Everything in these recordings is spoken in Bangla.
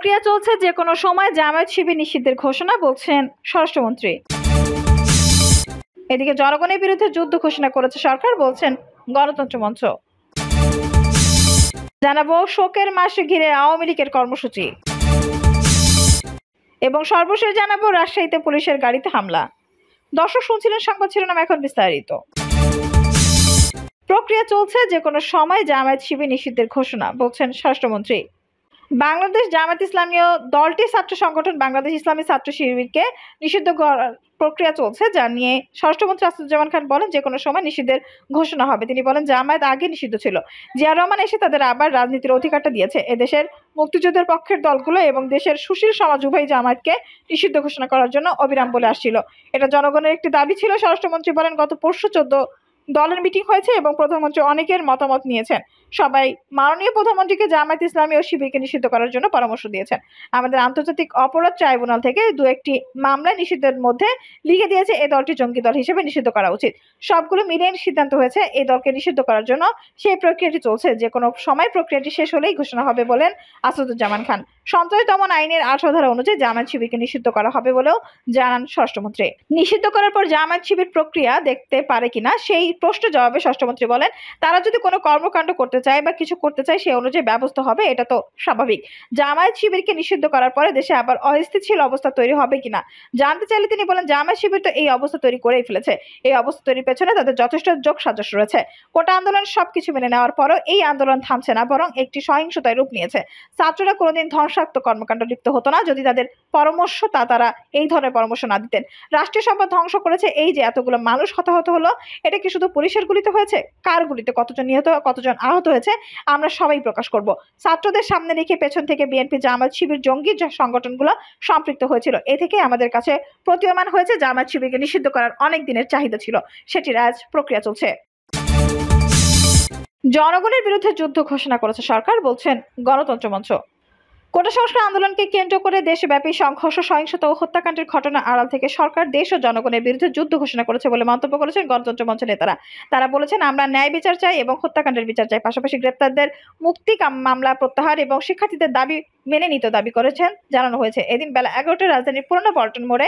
প্রক্রিয়া চলছে যে কোনো সময় জামায়াত শিবির নিষিদ্ধের ঘোষণা বলছেন স্বরাষ্ট্রমন্ত্রী এদিকে জনগণের বিরুদ্ধে যুদ্ধ ঘোষণা করেছে সরকার বলছেন গণতন্ত্র মঞ্চ জানাবো শোকের মাসে ঘিরে আওয়ামী লীগের কর্মসূচি এবং সর্বশেষ জানাবো রাজশাহীতে পুলিশের গাড়িতে হামলা দর্শক শুনছিলেন সংবাদ শিরোনাম এখন বিস্তারিত প্রক্রিয়া চলছে যে কোনো সময় জামায়াত শিবির নিষিদ্ধের ঘোষণা বলছেন স্বরাষ্ট্রমন্ত্রী বাংলাদেশ জামাত ইসলামীয় দলটি ছাত্র সংগঠন বাংলাদেশ ইসলামী ছাত্র শিবিরকে নিষিদ্ধ করার প্রক্রিয়া চলছে যা নিয়ে স্বরাষ্ট্রমন্ত্রী আসাদুজ্জামান খান বলেন যে কোনো সময় নিষিদ্ধের ঘোষণা হবে তিনি বলেন জামায়াত আগে নিষিদ্ধ ছিল জিয়া রহমান এসে তাদের আবার রাজনীতির অধিকারটা দিয়েছে এদেশের মুক্তিযুদ্ধের পক্ষের দলগুলো এবং দেশের সুশীল সমাজ উভয় জামায়াতকে নিষিদ্ধ ঘোষণা করার জন্য অবিরাম বলে আসছিল এটা জনগণের একটি দাবি ছিল স্বরাষ্ট্রমন্ত্রী বলেন গত পরশু চোদ্দ দলের মিটিং হয়েছে এবং প্রধানমন্ত্রী অনেকের মতামত নিয়েছেন সবাই মাননীয় প্রধানমন্ত্রীকে জামায়াত ইসলামী ও শিবিরকে নিষিদ্ধ করার জন্য পরামর্শ দিয়েছেন আমাদের আন্তর্জাতিক অপরাধ ট্রাইব্যুনাল থেকে দু একটি মামলা নিষিদ্ধের মধ্যে লিখে দিয়েছে এ দলটি জঙ্গি দল হিসেবে নিষিদ্ধ করা উচিত সবগুলো মিলিয়ে সিদ্ধান্ত হয়েছে এই দলকে নিষিদ্ধ করার জন্য সেই প্রক্রিয়াটি চলছে যে কোনো সময় প্রক্রিয়াটি শেষ হলেই ঘোষণা হবে বলেন আসাদুজ্জামান খান সন্ত্রাস দমন আইনের আট ধারা অনুযায়ী জামায়াত শিবিরকে নিষিদ্ধ করা হবে বলেও জানান ষষ্ঠমন্ত্রী নিষিদ্ধ করার পর জামায়াত শিবির প্রক্রিয়া দেখতে পারে কিনা সেই প্রশ্ন জবাবে ষষ্ঠমন্ত্রী বলেন তারা যদি কোনো কর্মকাণ্ড করতে চায় বা কিছু করতে চায় সে অনুযায়ী ব্যবস্থা হবে এটা তো স্বাভাবিক জামায়াত শিবিরকে নিষিদ্ধ করার পরে দেশে আবার অস্থিতিশীল অবস্থা তৈরি হবে কিনা জানতে চাইলে তিনি বলেন জামায়াত শিবির তো এই অবস্থা তৈরি করেই ফেলেছে এই অবস্থা তৈরির পেছনে তাদের যথেষ্ট যোগ সাজস্য রয়েছে কোটা আন্দোলন সবকিছু মেনে নেওয়ার পরও এই আন্দোলন থামছে না বরং একটি সহিংসতায় রূপ নিয়েছে ছাত্ররা কোনোদিন ধ্বংসাত্মক কর্মকাণ্ড লিপ্ত হতো না যদি তাদের পরামর্শ তা তারা এই ধরনের পরামর্শ না দিতেন রাষ্ট্রীয় সম্পদ ধ্বংস করেছে এই যে এতগুলো মানুষ হতাহত হলো এটা কি শুধু পুলিশের গুলিতে হয়েছে কার গুলিতে কতজন নিহত কতজন আহত হয়েছে আমরা সবাই প্রকাশ করব ছাত্রদের সামনে রেখে পেছন থেকে বিএনপি জামাত শিবির জঙ্গি সংগঠনগুলো সম্পৃক্ত হয়েছিল এ থেকে আমাদের কাছে প্রতীয়মান হয়েছে জামাত শিবিরকে নিষিদ্ধ করার অনেক দিনের চাহিদা ছিল সেটির আজ প্রক্রিয়া চলছে জনগণের বিরুদ্ধে যুদ্ধ ঘোষণা করেছে সরকার বলছেন গণতন্ত্র মঞ্চ কোটা সংস্কার আন্দোলনকে কেন্দ্র করে দেশব্যাপী সংঘর্ষ সহিংসতা ও হত্যাকাণ্ডের ঘটনা আড়াল থেকে সরকার দেশ ও জনগণের বিরুদ্ধে যুদ্ধ ঘোষণা করেছে বলে মন্তব্য করেছেন গণতন্ত্র মঞ্চ নেতারা তারা বলেছেন আমরা ন্যায় বিচার চাই এবং হত্যাকাণ্ডের বিচার চাই পাশাপাশি গ্রেপ্তারদের মুক্তি মামলা প্রত্যাহার এবং শিক্ষার্থীদের দাবি মেনে নিতে দাবি করেছেন জানানো হয়েছে এদিন বেলা এগারোটায় রাজধানীর পুরনো পল্টন মোড়ে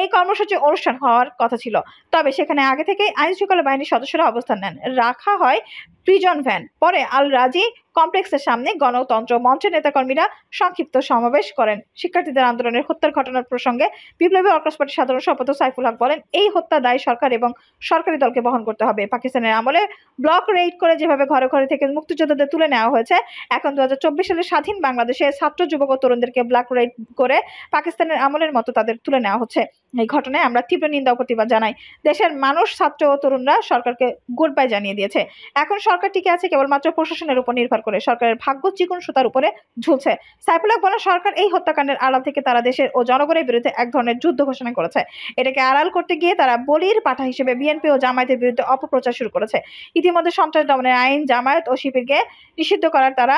এই কর্মসূচি অনুষ্ঠান হওয়ার কথা ছিল তবে সেখানে আগে থেকেই আইন শৃঙ্খলা বাহিনীর সদস্যরা অবস্থান নেন রাখা হয় প্রিজন ভ্যান পরে আল রাজি কমপ্লেক্সের সামনে গণতন্ত্র মঞ্চের নেতাকর্মীরা সংক্ষিপ্ত সমাবেশ করেন শিক্ষার্থীদের আন্দোলনের হত্যার ঘটনার প্রসঙ্গে বিপ্লবী অর্কাশ পার্টির সাধারণ সম্পাদক সাইফুল হক বলেন এই হত্যা দায় সরকার এবং সরকারি দলকে বহন করতে হবে পাকিস্তানের আমলে ব্লক রেড করে যেভাবে ঘরে ঘরে থেকে মুক্তিযোদ্ধাদের তুলে নেওয়া হয়েছে এখন দু সালে স্বাধীন বাংলাদেশে ছাত্র যুবক ও তরুণদেরকে ব্লক রেড করে পাকিস্তানের আমলের মতো তাদের তুলে নেওয়া হচ্ছে এই ঘটনায় আমরা তীব্র নিন্দা প্রতিবাদ জানাই দেশের মানুষ ছাত্র ও তরুণরা সরকারকে গুড বাই জানিয়ে দিয়েছে এখন সরকার টিকে আছে কেবলমাত্র প্রশাসনের উপর নির্ভর করে সরকারের ভাগ্য চিকন সুতার উপরে ঝুলছে সাইফুল হক বলা সরকার এই হত্যাকাণ্ডের আড়াল থেকে তারা দেশের ও জনগণের বিরুদ্ধে এক ধরনের যুদ্ধ ঘোষণা করেছে এটাকে আড়াল করতে গিয়ে তারা বলির পাঠা হিসেবে বিএনপি ও জামায়াতের বিরুদ্ধে অপপ্রচার শুরু করেছে ইতিমধ্যে সন্ত্রাস দমনের আইন জামায়াত ও শিবিরকে নিষিদ্ধ করার তারা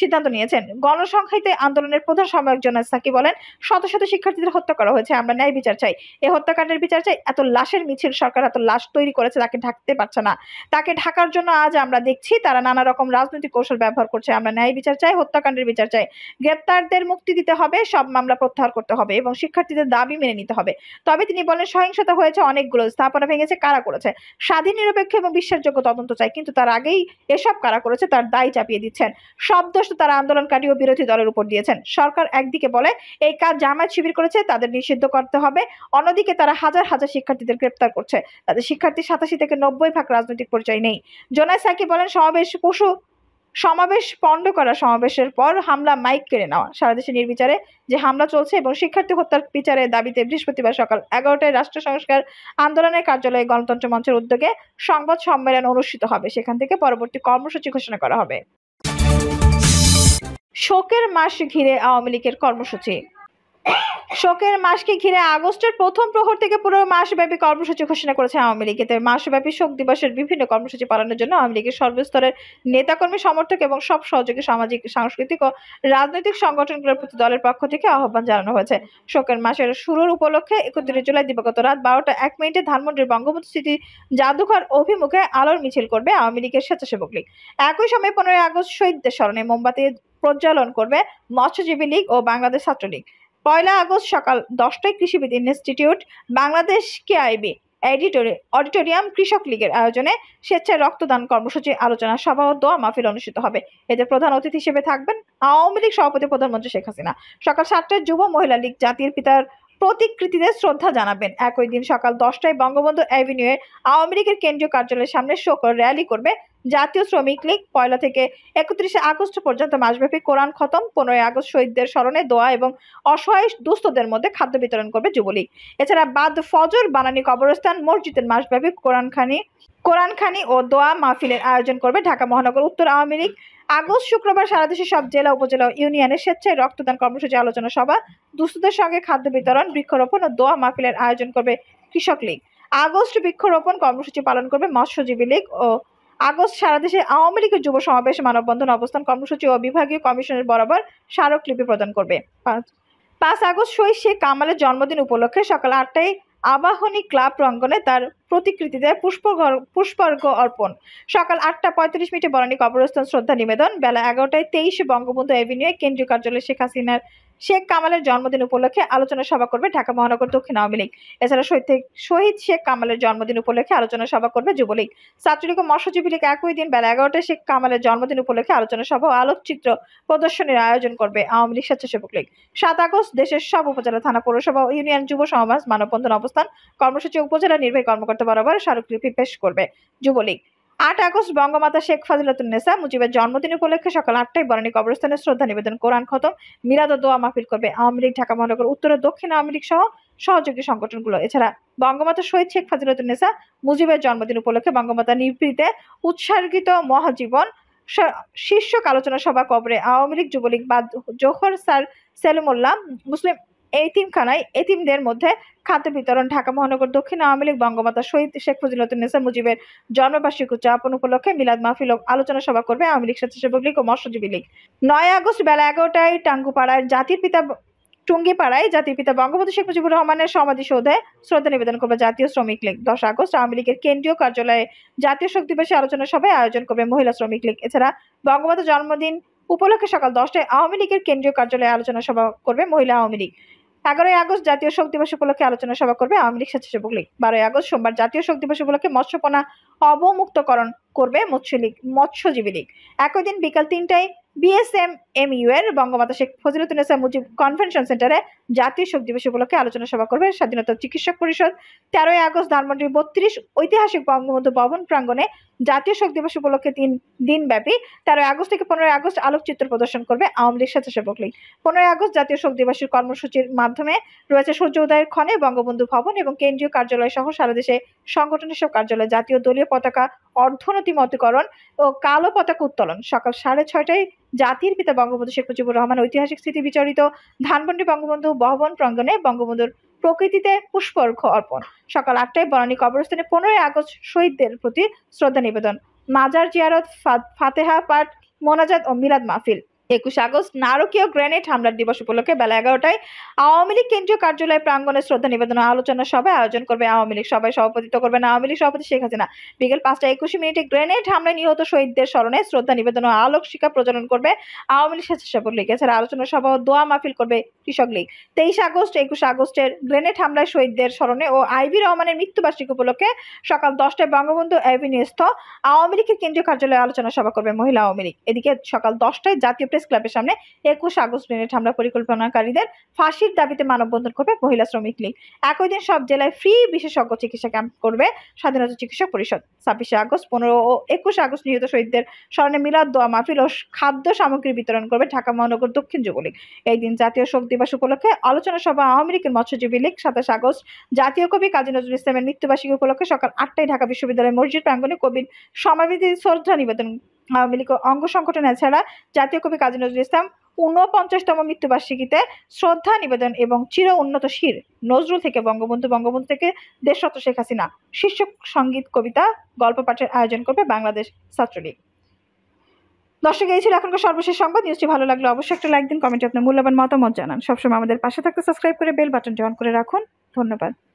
সিদ্ধান্ত নিয়েছেন গণসংখ্যাতে আন্দোলনের প্রধান সময়ের জোনাস সাকি বলেন শত শত শিক্ষার্থীদের হত্যা করা হয়েছে আমরা ন্যায় বিচার চাই এই হত্যাকাণ্ডের বিচার চাই এত লাশের মিছিল সরকার এত লাশ তৈরি করেছে তাকে ঢাকতে পারছে না তাকে ঢাকার জন্য আজ আমরা দেখছি তারা নানা রকম রাজনৈতিক কৌশল ব্যবহার করছে আমরা ন্যায় বিচার চাই হত্যাকাণ্ডের বিচার চাই গ্রেপ্তারদের মুক্তি দিতে হবে সব মামলা প্রত্যাহার করতে হবে এবং শিক্ষার্থীদের দাবি মেনে নিতে হবে তবে তিনি বলেন সহিংসতা হয়েছে অনেকগুলো স্থাপনা ভেঙেছে কারা করেছে স্বাধীন নিরপেক্ষ এবং বিশ্বাসযোগ্য তদন্ত চাই কিন্তু তার আগেই এসব কারা করেছে তার দায় চাপিয়ে দিচ্ছেন শব্দ সন্তুষ্ট তারা আন্দোলনকারী ও বিরোধী দলের উপর দিয়েছেন সরকার একদিকে বলে এই কাজ জামায়াত শিবির করেছে তাদের নিষিদ্ধ করতে হবে অন্যদিকে তারা হাজার হাজার শিক্ষার্থীদের গ্রেপ্তার করছে তাদের শিক্ষার্থী সাতাশি থেকে নব্বই ভাগ রাজনৈতিক পরিচয় নেই জোনায় সাকি বলেন সমাবেশ পশু সমাবেশ পণ্ড করা সমাবেশের পর হামলা মাইক কেড়ে নেওয়া সারা দেশে নির্বিচারে যে হামলা চলছে এবং শিক্ষার্থী হত্যার বিচারে দাবিতে বৃহস্পতিবার সকাল এগারোটায় রাষ্ট্র সংস্কার আন্দোলনের কার্যালয়ে গণতন্ত্র মঞ্চের উদ্যোগে সংবাদ সম্মেলন অনুষ্ঠিত হবে সেখান থেকে পরবর্তী কর্মসূচি ঘোষণা করা হবে শোকের মাস ঘিরে আওয়ামী লীগের কর্মসূচি শোকের মাসকে ঘিরে আগস্টের প্রথম প্রহর থেকে পুরো মাসব্যাপী কর্মসূচি ঘোষণা করেছে আওয়ামী লীগ এতে মাসব্যাপী শোক দিবসের বিভিন্ন কর্মসূচি পালনের জন্য আওয়ামী লীগের সর্বস্তরের নেতাকর্মী সমর্থক এবং সব সহযোগী সামাজিক সাংস্কৃতিক ও রাজনৈতিক সংগঠনগুলোর প্রতি দলের পক্ষ থেকে আহ্বান জানানো হয়েছে শোকের মাসের শুরুর উপলক্ষে একত্রিশ জুলাই দিবগত রাত বারোটা এক মিনিটে ধানমন্ডির বঙ্গবন্ধু স্মৃতি জাদুঘর অভিমুখে আলোর মিছিল করবে আওয়ামী লীগের স্বেচ্ছাসেবক লীগ একই সময়ে পনেরোই আগস্ট শহীদদের স্মরণে মোমবাতি প্রজ্বলন করবে মৎস্যজীবী লীগ ও বাংলাদেশ ছাত্রলীগ পয়লা আগস্ট সকাল দশটায় কৃষিবিদ ইনস্টিটিউট বাংলাদেশ কেআইবি এডিটরি অডিটোরিয়াম কৃষক লীগের আয়োজনে স্বেচ্ছায় রক্তদান কর্মসূচি আলোচনা সভা ও দোয়া মাহফিল অনুষ্ঠিত হবে এতে প্রধান অতিথি হিসেবে থাকবেন আওয়ামী লীগ সভাপতি প্রধানমন্ত্রী শেখ হাসিনা সকাল সাতটায় যুব মহিলা লীগ জাতির পিতার প্রতিকৃতিতে শ্রদ্ধা জানাবেন একই দিন সকাল দশটায় বঙ্গবন্ধু অ্যাভিনিউয়ে আওয়ামী লীগের কেন্দ্রীয় কার্যালয়ের সামনে শোক র্যালি করবে জাতীয় শ্রমিক লীগ পয়লা থেকে একত্রিশে আগস্ট পর্যন্ত মাসব্যাপী কোরআন খতম পনেরোই আগস্ট শহীদদের স্মরণে দোয়া এবং অসহায় দুস্থদের মধ্যে খাদ্য বিতরণ করবে যুবলীগ এছাড়া বাদ ফজর বানানি কবরস্থান মসজিদের মাসব্যাপী কোরআনখানি কোরআনখানি ও দোয়া মাহফিলের আয়োজন করবে ঢাকা মহানগর উত্তর আওয়ামী লীগ আগস্ট শুক্রবার সারা দেশের সব জেলা উপজেলা ইউনিয়নে স্বেচ্ছায় রক্তদান কর্মসূচি আলোচনা সভা দুস্থদের সঙ্গে খাদ্য বিতরণ বৃক্ষরোপণ ও দোয়া মাহফিলের আয়োজন করবে কৃষক লীগ আগস্ট বৃক্ষরোপণ কর্মসূচি পালন করবে মৎস্যজীবী লীগ ও আগস্ট সারা দেশে আওয়ামী লীগের যুব সমাবেশ মানববন্ধন অবস্থান কর্মসূচি ও বিভাগীয় কমিশনের বরাবর স্মারকলিপি প্রদান করবে পাঁচ আগস্ট শহীদ শেখ কামালের জন্মদিন উপলক্ষে সকাল আটটায় আবাহনী ক্লাব প্রাঙ্গনে তার প্রতিকৃতিতে পুষ্প পুষ্পার্ঘ অর্পণ সকাল আটটা পঁয়ত্রিশ মিনিটে বনানী কবরস্থান শ্রদ্ধা নিবেদন বেলা এগারোটায় তেইশে বঙ্গবন্ধু এভিনিউয়ে কেন্দ্রীয় কার্যালয়ে শেখ হাসিনার শেখ কামালের জন্মদিন উপলক্ষে আলোচনা সভা করবে ঢাকা মহানগর দক্ষিণ আওয়ামী লীগ এছাড়া শহীদ শেখ কামালের জন্মদিন উপলক্ষে আলোচনা সভা করবে যুবলীগ ছাত্রলীগ ও মৎস্যজীবী লীগ একই দিন বেলা এগারোটায় শেখ কামালের জন্মদিন উপলক্ষে আলোচনা সভা ও আলোকচিত্র প্রদর্শনীর আয়োজন করবে আওয়ামী লীগ স্বেচ্ছাসেবক লীগ সাত আগস্ট দেশের সব উপজেলা থানা পৌরসভা ও ইউনিয়ন যুব সমাজ মানববন্ধন অবস্থান কর্মসূচি উপজেলা নির্বাহী কর্মকর্তা বরাবর স্মারকলিপি পেশ করবে যুবলীগ আট আগস্ট বঙ্গমাতা শেখ ফাজিলাতুন্নেসা মুজিবের জন্মদিন উপলক্ষে সকাল আটটায় বনানী কবরস্থানে শ্রদ্ধা নিবেদন কোরআন খতম মিরাদ দোয়া মাহফিল করবে আওয়ামী লীগ ঢাকা মহানগর উত্তর দক্ষিণ আওয়ামী লীগ সহ সহযোগী সংগঠনগুলো এছাড়া বঙ্গমাতা শহীদ শেখ ফাজিলাতুন্নেসা মুজিবের জন্মদিন উপলক্ষে বঙ্গমাতা নিবৃতে উৎসর্গিত মহাজীবন শীর্ষক আলোচনা সভা কবরে আওয়ামী লীগ যুবলীগ বা জোহর স্যার সেলিমুল্লাহ মুসলিম এতিমখানায় এতিমদের মধ্যে খাদ্য বিতরণ ঢাকা মহানগর দক্ষিণ আওয়ামী লীগ বঙ্গমাতা শহীদ শেখ ফজিলতুন্নেসা মুজিবের জন্মবার্ষিক উদযাপন উপলক্ষে মিলাদ মাহফিল আলোচনা সভা করবে আওয়ামী লীগ স্বেচ্ছাসেবক লীগ ও মৎস্যজীবী লীগ নয় আগস্ট বেলা এগারোটায় টাঙ্গুপাড়ায় জাতির পিতা টুঙ্গিপাড়ায় জাতির পিতা বঙ্গবন্ধু শেখ মুজিবুর রহমানের সৌধে শ্রদ্ধা নিবেদন করবে জাতীয় শ্রমিক লীগ দশ আগস্ট আওয়ামী লীগের কেন্দ্রীয় কার্যালয়ে জাতীয় শোক দিবসে আলোচনা সভায় আয়োজন করবে মহিলা শ্রমিক লীগ এছাড়া বঙ্গবন্ধু জন্মদিন উপলক্ষে সকাল দশটায় আওয়ামী লীগের কেন্দ্রীয় কার্যালয়ে আলোচনা সভা করবে মহিলা আওয়ামী লীগ এগারোই আগস্ট জাতীয় শোক দিবস উপলক্ষে আলোচনা সভা করবে আওয়ামী লীগ স্বেচ্ছাসেবক লীগ বারোই আগস্ট সোমবার জাতীয় শোক দিবস উপলক্ষে মৎস্যপনা অবমুক্তকরণ করবে মৎস্যলীগ মৎস্যজীবী লীগ একই দিন বিকাল তিনটায় বিএসএম এম ইউ এর বঙ্গমাতা শেখ ফজিলতুনেসা মুজিব কনভেনশন সেন্টারে জাতীয় শোক দিবস উপলক্ষে আলোচনা সভা করবে স্বাধীনতা চিকিৎসক পরিষদ তেরোই আগস্ট ধানমন্ডির বত্রিশ ঐতিহাসিক বঙ্গবন্ধু ভবন প্রাঙ্গণে জাতীয় শোক দিবস উপলক্ষে তিন দিনব্যাপী তেরোই আগস্ট থেকে পনেরোই আগস্ট আলোকচিত্র প্রদর্শন করবে আওয়ামী লীগ স্বেচ্ছাসেবক লীগ পনেরোই আগস্ট জাতীয় শোক দিবসের কর্মসূচির মাধ্যমে রয়েছে সূর্য উদয়ের ক্ষণে বঙ্গবন্ধু ভবন এবং কেন্দ্রীয় কার্যালয় সহ সারা দেশে সংগঠনের সব কার্যালয়ে জাতীয় দলীয় পতাকা অর্ধনত মতকরণ ও কালো পতাকা উত্তোলন সকাল সাড়ে ছয়টায় জাতির পিতা বঙ্গবন্ধু শেখ মুজিবুর রহমান ঐতিহাসিক স্মৃতি বিচারিত ধানমন্ডি বঙ্গবন্ধু ভবন প্রাঙ্গণে বঙ্গবন্ধুর প্রকৃতিতে পুষ্পর্ঘ অর্পণ সকাল আটটায় বনানী কবরস্থানে পনেরোই আগস্ট শহীদদের প্রতি শ্রদ্ধা নিবেদন মাজার জিয়ারত ফাতেহা পাঠ মোনাজাত ও মিলাদ মাহফিল একুশ আগস্ট নারকীয় গ্রেনেড হামলার দিবস উপলক্ষে বেলা এগারোটায় আওয়ামী লীগ কেন্দ্রীয় কার্যালয় প্রাঙ্গনে শ্রদ্ধা নিবেদন আলোচনা সভায় আয়োজন করবে আওয়ামী লীগ সভায় সভাপতিত্ব করবেন আওয়ামী লীগ সভাপতি শেখ হাসিনা বিকেল পাঁচটা একুশ মিনিটে গ্রেনেড হামলায় নিহত শহীদদের স্মরণে শ্রদ্ধা নিবেদন ও আলোক শিক্ষা প্রচলন করবে আওয়ামী লীগ স্বেচ্ছাসেবক লীগ এছাড়া আলোচনা সভা ও দোয়া মাহফিল করবে কৃষক লীগ তেইশ আগস্ট একুশ আগস্টের গ্রেনেড হামলায় শহীদদের স্মরণে ও আইভি রহমানের মৃত্যুবার্ষিকী উপলক্ষে সকাল দশটায় বঙ্গবন্ধু অ্যাভিনিউস্থ আওয়ামী লীগের কেন্দ্রীয় কার্যালয়ে আলোচনা সভা করবে মহিলা আওয়ামী লীগ এদিকে সকাল দশটায় জাতীয় প্রেস ক্লাবের সামনে একুশ আগস্ট মিনিট হামলা পরিকল্পনাকারীদের ফাঁসির দাবিতে মানববন্ধন করবে মহিলা শ্রমিক লীগ একই দিন সব জেলায় ফ্রি বিশেষজ্ঞ চিকিৎসা ক্যাম্প করবে স্বাধীনতা চিকিৎসা পরিষদ ছাব্বিশে আগস্ট পনেরো ও একুশ আগস্ট নিহত শহীদদের স্মরণে মিলাদ দোয়া মাহফিল ও খাদ্য সামগ্রী বিতরণ করবে ঢাকা মহানগর দক্ষিণ যুবলীগ এই দিন জাতীয় শোক দিবস উপলক্ষে আলোচনা সভা আওয়ামী লীগের মৎস্যজীবী লীগ সাতাশ আগস্ট জাতীয় কবি কাজী নজরুল ইসলামের মৃত্যুবার্ষিকী উপলক্ষে সকাল আটটায় ঢাকা বিশ্ববিদ্যালয়ের মসজিদ প্রাঙ্গনে কবির সমাবেশ শ্রদ্ধা নিবেদন আওয়ামী লীগ অঙ্গ সংগঠন এছাড়া জাতীয় কবি কাজী নজরুল ইসলাম ঊনপঞ্চাশতম মৃত্যুবার্ষিকীতে শ্রদ্ধা নিবেদন এবং চির উন্নত শির নজরুল থেকে বঙ্গবন্ধু বঙ্গবন্ধু থেকে দেশরত শেখ হাসিনা শীর্ষক সঙ্গীত কবিতা গল্প পাঠের আয়োজন করবে বাংলাদেশ ছাত্রলীগ দর্শক এই ছিল এখনকার সর্বশেষ সংবাদ নিউজটি ভালো লাগলে অবশ্যই একটা লাইক দিন কমেন্টে আপনার মূল্যবান মতামত জানান সবসময় আমাদের পাশে থাকতে সাবস্ক্রাইব করে বেল বাটনটি অন করে রাখুন ধন্যবাদ